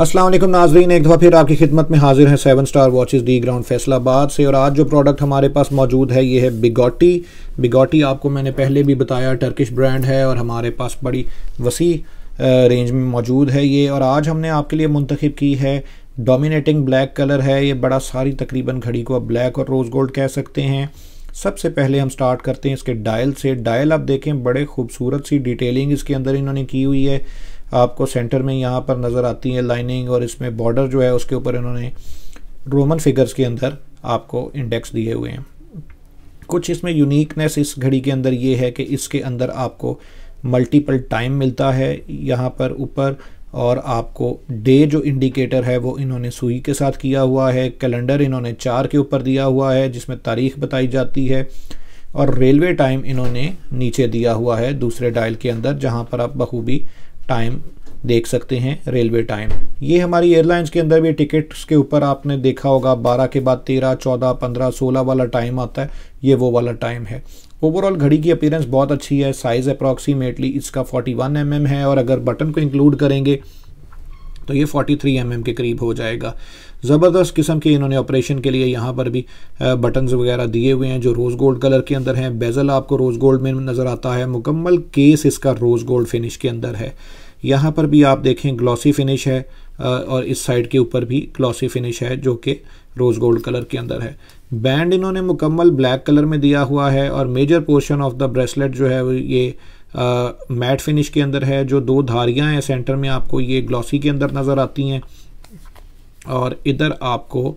असलम नाजरीन एक दफ़ा फिर आपकी खिदमत में हाजिर है seven star watches D ground Faisalabad से और आज जो प्रोडक्ट हमारे पास मौजूद है ये है बिगोटी बिगोटी आपको मैंने पहले भी बताया टर्किश ब्रांड है और हमारे पास बड़ी वसी रेंज में मौजूद है ये और आज हमने आपके लिए मंतखब की है डोमिनेटिंग ब्लैक कलर है ये बड़ा सारी तकरीबन घड़ी को आप ब्लैक और रोज़ गोल्ड कह सकते हैं सबसे पहले हम स्टार्ट करते हैं इसके डायल से डायल आप देखें बड़े खूबसूरत सी डिटेलिंग इसके अंदर इन्होंने की हुई है आपको सेंटर में यहाँ पर नज़र आती है लाइनिंग और इसमें बॉर्डर जो है उसके ऊपर इन्होंने रोमन फिगर्स के अंदर आपको इंडेक्स दिए हुए हैं कुछ इसमें यूनिकनेस इस घड़ी के अंदर ये है कि इसके अंदर आपको मल्टीपल टाइम मिलता है यहाँ पर ऊपर और आपको डे जो इंडिकेटर है वो इन्होंने सुई के साथ किया हुआ है कैलेंडर इन्होंने चार के ऊपर दिया हुआ है जिसमें तारीख बताई जाती है और रेलवे टाइम इन्होंने नीचे दिया हुआ है दूसरे डायल के अंदर जहाँ पर आप बखूबी टाइम देख सकते हैं रेलवे टाइम ये हमारी एयरलाइंस के अंदर भी टिकट्स के ऊपर आपने देखा होगा 12 के बाद 13, 14, 15, 16 वाला टाइम आता है ये वो वाला टाइम है ओवरऑल घड़ी की अपीयरेंस बहुत अच्छी है साइज़ अप्रॉक्सीमेटली इसका 41 एम mm है और अगर बटन को इंक्लूड करेंगे तो ये 43 थ्री mm के करीब हो जाएगा ज़बरदस्त किस्म के इन्होंने ऑपरेशन के लिए यहाँ पर भी बटन्स वगैरह दिए हुए हैं जो रोज़ गोल्ड कलर के अंदर हैं बेज़ल आपको रोज़ गोल्ड में नज़र आता है मुकम्मल केस इसका रोज़ गोल्ड फिनिश के अंदर है यहाँ पर भी आप देखें ग्लॉसी फिनिश है और इस साइड के ऊपर भी ग्लॉसी फिनिश है जो कि रोज़ गोल्ड कलर के अंदर है बैंड इन्होंने मुकम्मल ब्लैक कलर में दिया हुआ है और major portion of the bracelet जो है वो ये मैट फिनिश के अंदर है जो दो धारियां हैं सेंटर में आपको ये ग्लॉसी के अंदर नज़र आती हैं और इधर आपको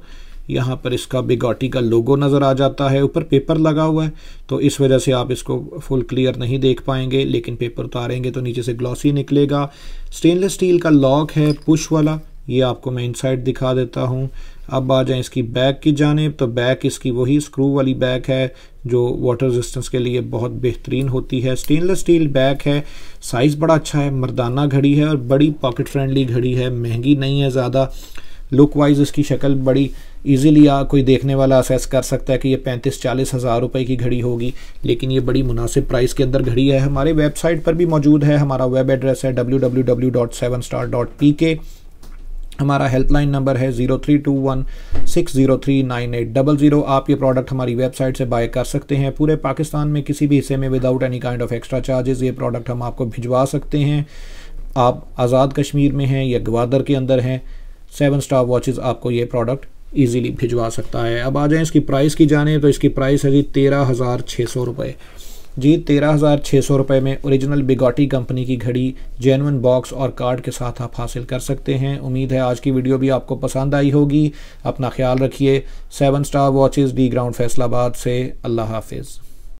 यहाँ पर इसका बिगाटी का लोगो नज़र आ जाता है ऊपर पेपर लगा हुआ है तो इस वजह से आप इसको फुल क्लियर नहीं देख पाएंगे लेकिन पेपर उतारेंगे तो नीचे से ग्लॉसी निकलेगा स्टेनलेस स्टील का लॉक है पुश वाला ये आपको मैं इनसाइड दिखा देता हूँ अब आ जाए इसकी बैक की जानेब तो बैक इसकी वही स्क्रू वाली बैक है जो वाटर रेजिस्टेंस के लिए बहुत बेहतरीन होती है स्टेनलेस स्टील बैक है साइज़ बड़ा अच्छा है मर्दाना घड़ी है और बड़ी पॉकेट फ्रेंडली घड़ी है महंगी नहीं है ज़्यादा लुक वाइज इसकी शक्ल बड़ी आ कोई देखने वाला असेस कर सकता है कि ये पैंतीस चालीस हज़ार रुपये की घड़ी होगी लेकिन ये बड़ी मुनासिब प्राइस के अंदर घड़ी है हमारे वेबसाइट पर भी मौजूद है हमारा वेब एड्रेस है W W W dot seven star dot P K हमारा हेल्पलाइन नंबर है zero three two one six zero three nine eight double zero आप ये प्रोडक्ट हमारी वेबसाइट से बाय कर सकते हैं पूरे पाकिस्तान में किसी भी हिस्से में without any kind of extra charges ये प्रोडक्ट हम आपको भिजवा सकते हैं आप आज़ाद कश्मीर में हैं या गवादर के अंदर हैं सेवन स्टार वॉचेज़ आपको ये प्रोडक्ट ईजीली भिजवा सकता है अब आ जाएँ इसकी प्राइस की जाने तो इसकी प्राइस है जी तेरह हज़ार छः सौ रुपये जी तेरह हज़ार छः सौ रुपये में ओरिजिनल बिगॉटी कंपनी की घड़ी जेनवन बॉक्स और कार्ड के साथ आप हासिल कर सकते हैं उम्मीद है आज की वीडियो भी आपको पसंद आई होगी अपना ख्याल रखिए seven star watches D ground Faisalabad से अल्लाह हाफिज़